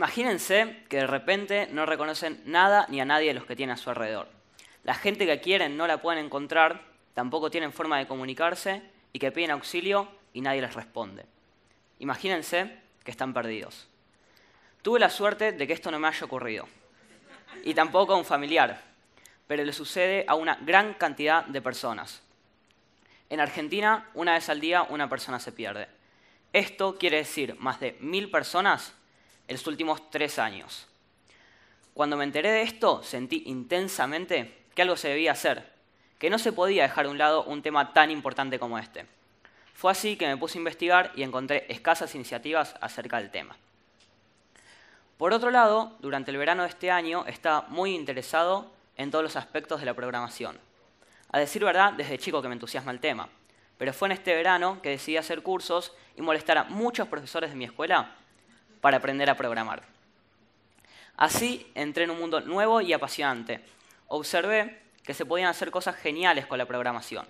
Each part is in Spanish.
imagínense que de repente no reconocen nada ni a nadie de los que tienen a su alrededor. La gente que quieren no la pueden encontrar, tampoco tienen forma de comunicarse y que piden auxilio y nadie les responde. Imagínense que están perdidos. Tuve la suerte de que esto no me haya ocurrido. Y tampoco a un familiar, pero le sucede a una gran cantidad de personas. En Argentina, una vez al día, una persona se pierde. Esto quiere decir más de mil personas en los últimos tres años. Cuando me enteré de esto, sentí intensamente que algo se debía hacer, que no se podía dejar de un lado un tema tan importante como este. Fue así que me puse a investigar y encontré escasas iniciativas acerca del tema. Por otro lado, durante el verano de este año estaba muy interesado en todos los aspectos de la programación. A decir verdad, desde chico que me entusiasma el tema, pero fue en este verano que decidí hacer cursos y molestar a muchos profesores de mi escuela para aprender a programar. Así entré en un mundo nuevo y apasionante. Observé que se podían hacer cosas geniales con la programación,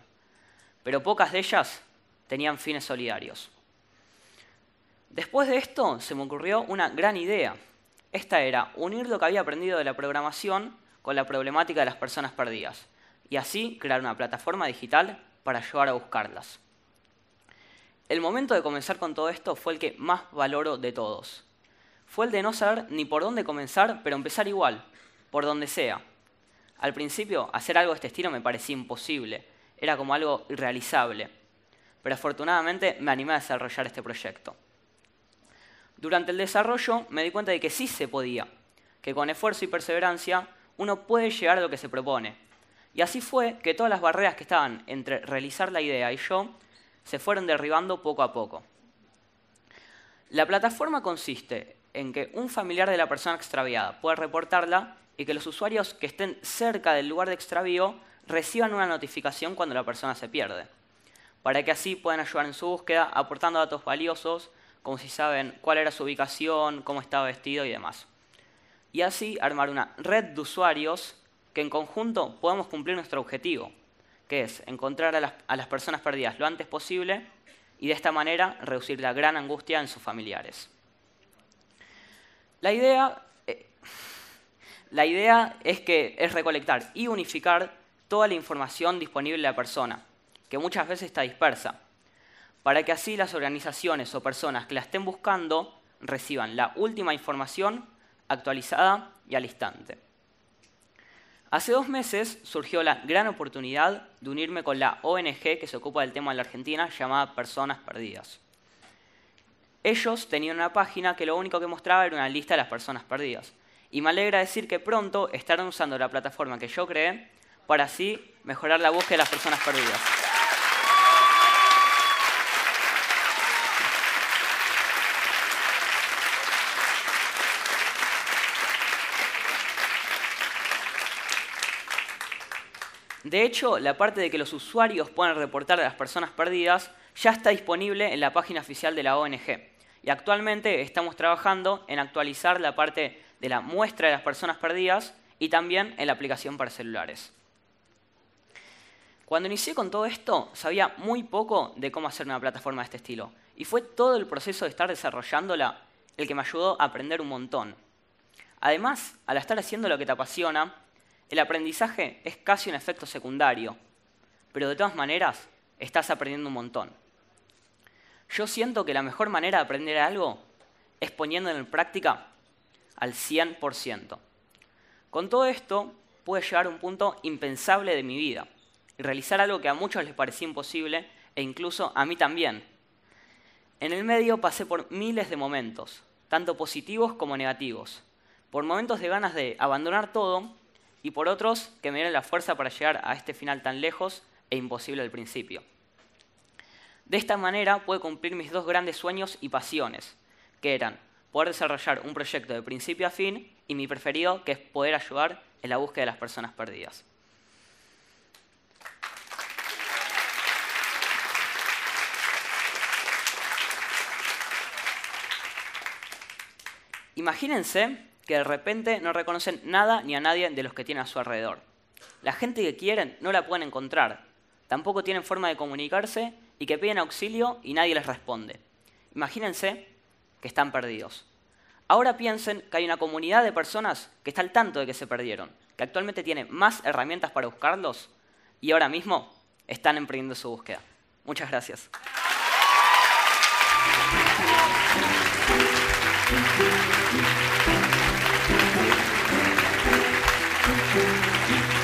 pero pocas de ellas tenían fines solidarios. Después de esto se me ocurrió una gran idea. Esta era unir lo que había aprendido de la programación con la problemática de las personas perdidas y así crear una plataforma digital para ayudar a buscarlas. El momento de comenzar con todo esto fue el que más valoro de todos. Fue el de no saber ni por dónde comenzar, pero empezar igual, por donde sea. Al principio, hacer algo de este estilo me parecía imposible, era como algo irrealizable. Pero afortunadamente me animé a desarrollar este proyecto. Durante el desarrollo me di cuenta de que sí se podía, que con esfuerzo y perseverancia uno puede llegar a lo que se propone. Y así fue que todas las barreras que estaban entre realizar la idea y yo se fueron derribando poco a poco. La plataforma consiste en que un familiar de la persona extraviada pueda reportarla y que los usuarios que estén cerca del lugar de extravío reciban una notificación cuando la persona se pierde, para que así puedan ayudar en su búsqueda aportando datos valiosos, como si saben cuál era su ubicación, cómo estaba vestido y demás. Y así armar una red de usuarios que en conjunto podamos cumplir nuestro objetivo, que es encontrar a las, personas perdidas lo antes posible y de esta manera reducir la gran angustia en sus familiares. Eh, la idea, es que es recolectar y unificar toda la información disponible a la persona, que muchas veces está dispersa, para que así las organizaciones o personas que la estén buscando reciban la última información actualizada y al instante. Hace dos meses surgió la gran oportunidad de unirme con la ONG que se ocupa del tema en la Argentina llamada Personas Perdidas. Ellos tenían una página que lo único que mostraba era una lista de las personas perdidas. Y me alegra decir que pronto estarán usando la plataforma que yo creé para así mejorar la búsqueda de las personas perdidas. De hecho, la parte de que los usuarios puedan reportar a las personas perdidas ya está disponible en la página oficial de la ONG. Y actualmente estamos trabajando en actualizar la parte de la muestra de las personas perdidas y también en la aplicación para celulares. Cuando inicié con todo esto, sabía muy poco de cómo hacer una plataforma de este estilo. Y fue todo el proceso de estar desarrollándola el que me ayudó a aprender un montón. Además, al estar haciendo lo que te apasiona, el aprendizaje es casi un efecto secundario, pero de todas maneras estás aprendiendo un montón. Yo siento que la mejor manera de aprender algo es poniéndolo en práctica al 100%. Con todo esto, pude llegar a un punto impensable de mi vida y realizar algo que a muchos les parecía imposible e incluso a mí también. En el medio pasé por miles de momentos, tanto positivos como negativos, por momentos de ganas de abandonar todo y por otros que me dieron la fuerza para llegar a este final tan lejos e imposible al principio. De esta manera pude cumplir mis dos grandes sueños y pasiones, que eran poder desarrollar un proyecto de principio a fin y mi preferido, que es poder ayudar en la búsqueda de las personas perdidas. Imagínense que de repente no reconocen nada ni a nadie de los que tienen a su alrededor. La gente que quieren no la pueden encontrar, tampoco tienen forma de comunicarse y que piden auxilio y nadie les responde. Imagínense que están perdidos. Ahora piensen que hay una comunidad de personas que está al tanto de que se perdieron, que actualmente tiene más herramientas para buscarlos y ahora mismo están emprendiendo su búsqueda. Muchas gracias. Música